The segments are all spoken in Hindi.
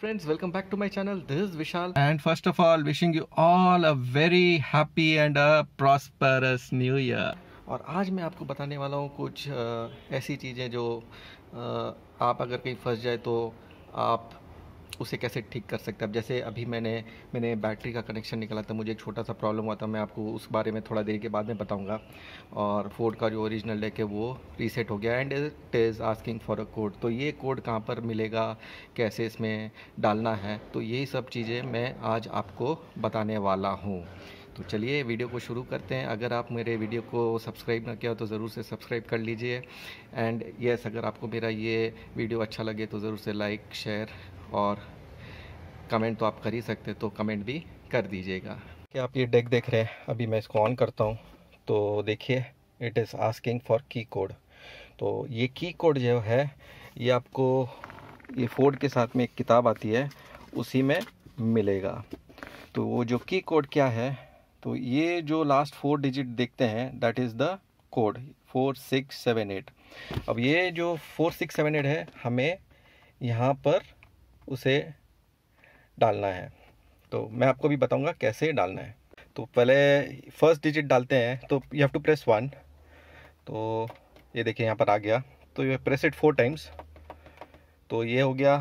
Friends, welcome back to my channel. This is Vishal. And first of all, wishing you all a very happy and a prosperous new year. और आज मैं आपको बताने वाला हूँ कुछ ऐसी चीज़ें जो आप अगर कहीं फंस जाए तो आप उसे कैसे ठीक कर सकते हैं अब जैसे अभी मैंने मैंने बैटरी का कनेक्शन निकाला था मुझे एक छोटा सा प्रॉब्लम हुआ था मैं आपको उस बारे में थोड़ा देर के बाद में बताऊँगा और फोर्ड का जो ओरिजिनल है कि वो रीसेट हो गया and it is asking for a code तो ये कोड कहाँ पर मिलेगा कैसे इसमें डालना है तो यही सब चीज़ें मैं आज आपको बताने वाला हूँ तो चलिए वीडियो को शुरू करते हैं अगर आप मेरे वीडियो को सब्सक्राइब ना किया हो तो ज़रूर से सब्सक्राइब कर लीजिए एंड यस अगर आपको मेरा ये वीडियो अच्छा लगे तो ज़रूर से लाइक शेयर और कमेंट तो आप कर ही सकते तो कमेंट भी कर दीजिएगा क्या आप ये डेक देख रहे हैं अभी मैं इसको ऑन करता हूँ तो देखिए it is asking for key code तो ये की कोड जो है ये आपको ये फोर्ड के साथ में एक किताब आती है उसी में मिलेगा तो वो जो की कोड क्या है तो ये जो लास्ट फोर डिजिट देखते हैं that is the code four six seven eight अब ये जो फोर सिक्स सेवन एट है हमें यहाँ पर उसे डालना है तो मैं आपको भी बताऊंगा कैसे डालना है तो पहले फर्स्ट डिजिट डालते हैं तो you have to press one तो ये देखिए यहाँ पर आ गया तो you press it four times तो ये हो गया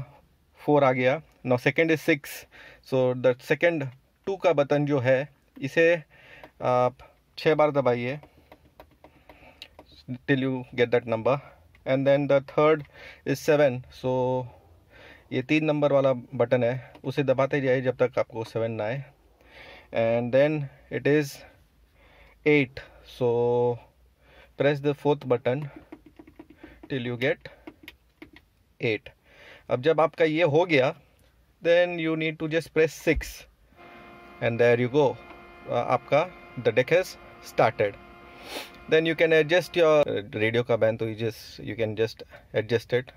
फोर आ गया now second is six so the second two का बटन जो है इसे आप छः बार दबाइए till you get that number and then the third is seven so ये तीन नंबर वाला बटन है उसे दबाते जाइए जब तक आपको सेवन ना आए and then it is eight so press the fourth button till you get eight अब जब आपका ये हो गया then you need to just press six and there you go आपका the deck has started then you can adjust your uh, radio cabin to you just just can just adjust it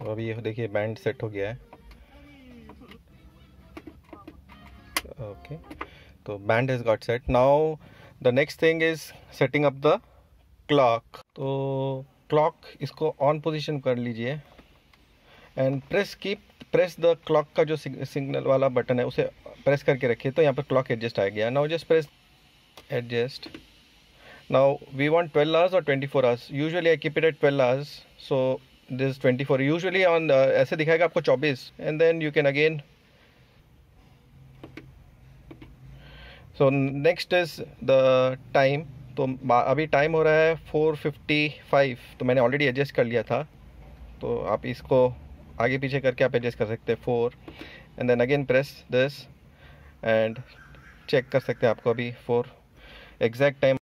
और अभी ये देखिए बैंड सेट हो गया है ओके तो band has got set now the next thing is setting up the clock तो क्लॉक इसको ऑन पोजीशन कर लीजिए and press keep press the clock का जो सिग्नल वाला बटन है उसे प्रेस करके रखिए तो यहाँ पर क्लॉक एडजस्ट आ गया now just press adjust now we want 12 hours और 24 hours usually I keep it at 12 hours so this twenty four usually on ऐसे दिखाएगा आपको चौबीस and then you can again so next is the time तो अभी टाइम हो रहा है फोर फिफ्टी फाइव तो मैंने ऑलरेडी एडजस्ट कर लिया था तो आप इसको आगे पीछे करके आप एडजस्ट कर सकते हैं four and then again press this and check कर सकते हैं आपको अभी फोर एग्जैक्ट टाइम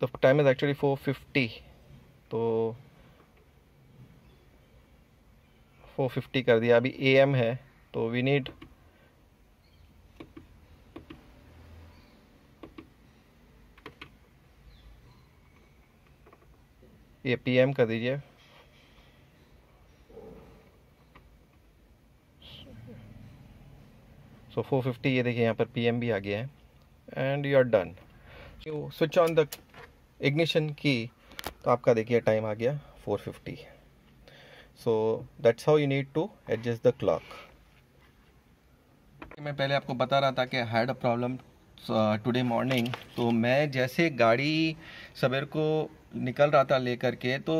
तो time is actually four fifty तो इसको 50 कर दिया अभी ए एम है तो we need a P M कर दीजिए सो फोर फिफ्टी ये देखिए यहाँ पर पी एम भी आ गया है and you are done switch on the ignition key तो आपका देखिए टाइम आ गया four fifty so that's how you need to adjust the clock मैं पहले आपको बता रहा था कि had a problem today morning तो मैं जैसे गाड़ी सवेर को निकल रहा था लेकर के तो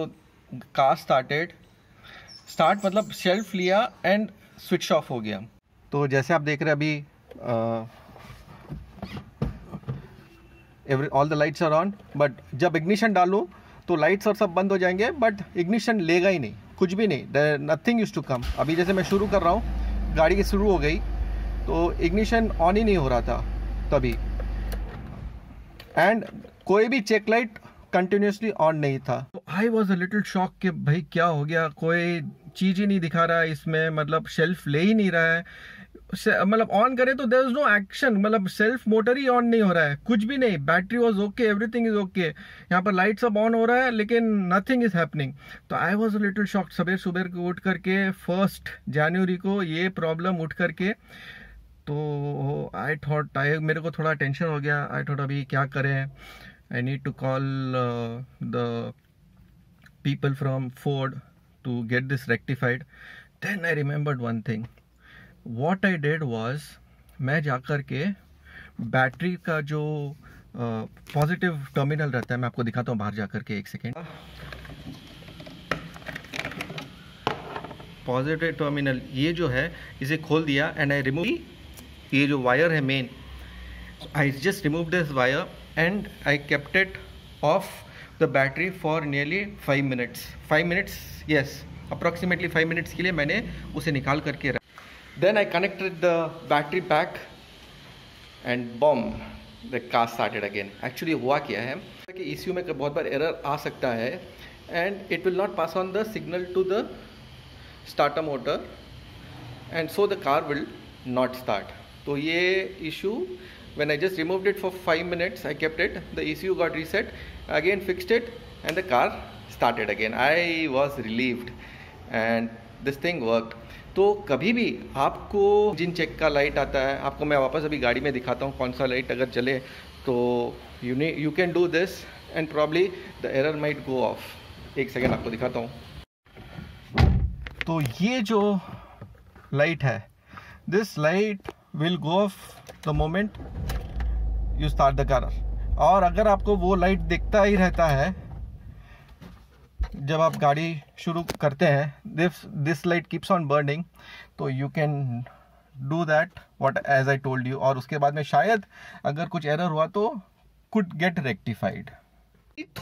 कार स्टार्टेड स्टार्ट मतलब शेल्फ लिया एंड स्विच ऑफ हो गया तो जैसे आप देख रहे अभी every all the lights are on but जब इग्निशन डालूँ तो लाइट्स और सब बंद हो जाएंगे बट इग्निशन लेगा ही नहीं कुछ भी नहीं नथिंग यूज़ टू कम अभी जैसे मैं शुरू कर रहा हूँ गाड़ी की शुरू हो गई तो इग्निशन ऑन ही नहीं हो रहा था तभी एंड कोई भी चेक लाइट कंटिन्यूसली ऑन नहीं था I was a little shock कि भाई क्या हो गया कोई चीज़ ही नहीं दिखा रहा है इसमें मतलब शेल्फ ले ही नहीं रहा है मतलब ऑन करें तो देर इज नो एक्शन मतलब सेल्फ मोटर ही ऑन नहीं हो रहा है कुछ भी नहीं battery was okay everything is okay यहाँ पर लाइट सब ऑन हो रहा है लेकिन नथिंग इज हैपनिंग तो आई वॉज लिटिल शॉक सबे सुबेर को उठ करके फर्स्ट जनवरी को ये प्रॉब्लम उठ करके तो आई थॉट आई मेरे को थोड़ा टेंशन हो गया आई थॉट अभी क्या करें I need to call the people from Ford to get this rectified then i remembered one thing what i did was मैं जाकर के बैटरी का जो पॉजिटिव uh, टर्मिनल रहता है मैं आपको दिखाता हूँ बाहर जा के एक सेकेंड पॉजिटिव टर्मिनल ये जो है इसे खोल दिया एंड आई रिमूव ये जो वायर है main I just remove this wire and I kept off the battery for nearly five minutes five minutes yes approximately five minutes के लिए मैंने उसे निकाल करके रखा then I connected the battery back and boom the car started again actually हुआ क्या है कि ई में बहुत बार एरर आ सकता है and it will not pass on the signal to the starter motor and so the car will not start तो ये issue just I it for five minutes I kept it the E C U got reset again fixed it and the car started again i was relieved and this thing work तो कभी भी आपको जिन चेक का लाइट आता है आपको मैं वापस अभी गाड़ी में दिखाता हूँ कौन सा लाइट अगर जले तो यू ने you can do this and probably the error might go off एक सेकेंड आपको दिखाता हूँ तो ये जो लाइट है this light will go off the moment you start the car और अगर आपको वो लाइट दिखता ही रहता है जब आप गाड़ी शुरू करते हैं this this light keeps on burning तो you can do that what as I told you और उसके बाद में शायद अगर कुछ एरर हुआ तो कुड गेट रेक्टिफाइड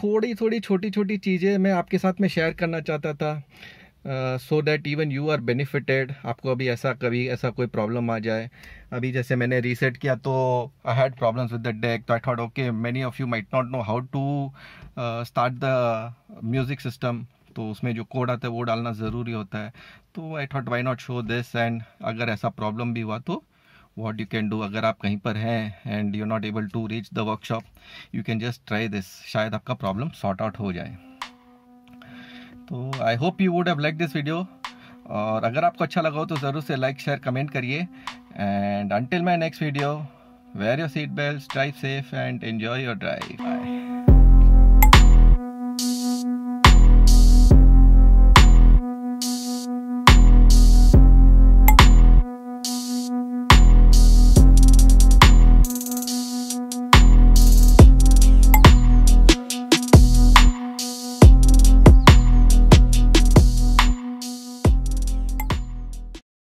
थोड़ी थोड़ी छोटी छोटी चीज़ें मैं आपके साथ में शेयर करना चाहता था so that even you are benefited आपको अभी ऐसा कभी ऐसा कोई प्रॉब्लम आ जाए अभी जैसे मैंने रीसेट किया तो I had problems with the deck तो I thought okay many of you might not know how to start the music system तो उसमें जो कोड आता है वो डालना ज़रूरी होता है तो I thought why not show this and अगर ऐसा प्रॉब्लम भी हुआ तो वॉट यू कैन डू अगर आप कहीं पर हैं and you not able to reach the workshop you can just try this शायद आपका प्रॉब्लम सॉर्ट आउट हो जाए तो I hope you would have like this video और अगर आपको अच्छा लगा हो तो ज़रूर से लाइक शेयर कमेंट करिए and until my next video wear your seat belt drive safe and enjoy your drive bye